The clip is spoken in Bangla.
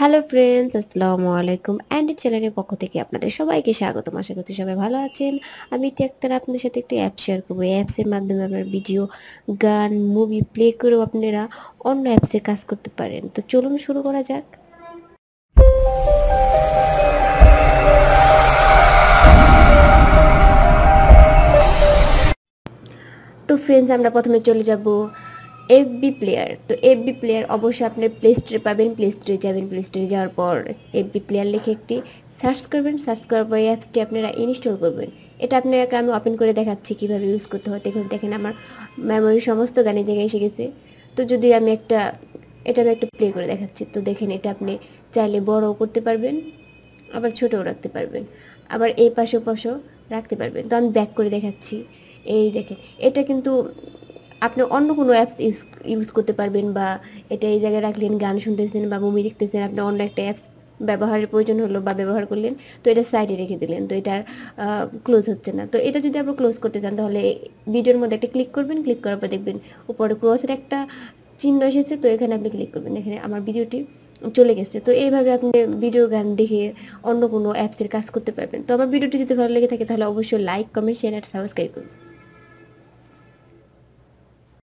হ্যালো ফ্রেন্ডস আসসালামু আলাইকুম অ্যান্ড চ্যানেলের পক্ষ থেকে আপনাদের সবাইকে স্বাগত আশা করছি সবাই ভালো আছেন আমি ত্যাক্তার আপনাদের সাথে একটি অ্যাপ শেয়ার করবো অ্যাপসের মাধ্যমে আপনার ভিডিও গান মুভি প্লে করেও আপনারা অন্য অ্যাপসে কাজ করতে পারেন তো চলুন শুরু করা যাক তো ফ্রেন্ডস আমরা প্রথমে চলে যাব এফ বি প্লেয়ার তো এফ বি প্লেয়ার অবশ্যই আপনি প্লে স্টোরে পাবেন প্লে স্টোরে যাবেন প্লে স্টোরে যাওয়ার পর এফ বি প্লেয়ার লিখে একটি সার্চ করবেন সার্চ করার পর এই অ্যাপসটি আপনারা ইনস্টল করবেন এটা আপনাকে আমি ওপেন করে দেখাচ্ছি কীভাবে ইউজ করতে হয় দেখুন দেখেন আমার মেমোরি সমস্ত গানের জায়গায় এসে গেছে তো যদি আমি একটা এটা আমি একটা প্লে করে দেখাচ্ছি তো দেখেন এটা আপনি চাইলে বড়ও করতে পারবেন আবার ছোটও রাখতে পারবেন আবার এই পাশে পাশেও রাখতে পারবেন তো আমি ব্যাক করে দেখাচ্ছি এই দেখেন এটা কিন্তু আপনি অন্য কোনো অ্যাপস ইউজ ইউজ করতে পারবেন বা এটা এই জায়গায় রাখলেন গান শুনতেছেন বা মুভি দেখতেছেন আপনি অন্য একটা অ্যাপস ব্যবহারের প্রয়োজন হলো বা ব্যবহার করলেন তো এটা সাইডে রেখে দিলেন তো এটা ক্লোজ হচ্ছে না তো এটা যদি আপনি ক্লোজ করতে চান তাহলে ভিডিওর মধ্যে একটা ক্লিক করবেন ক্লিক করার পর দেখবেন উপরে ক্রসের একটা চিহ্ন এসেছে তো এখানে আপনি ক্লিক করবেন এখানে আমার ভিডিওটি চলে গেছে তো এইভাবে আপনি ভিডিও গান দেখে অন্য কোনো অ্যাপসের কাজ করতে পারবেন তো আমার ভিডিওটি যদি ভালো লেগে থাকে তাহলে অবশ্যই লাইক কমেন্ট শেয়ার আর সাবস্ক্রাইব করুন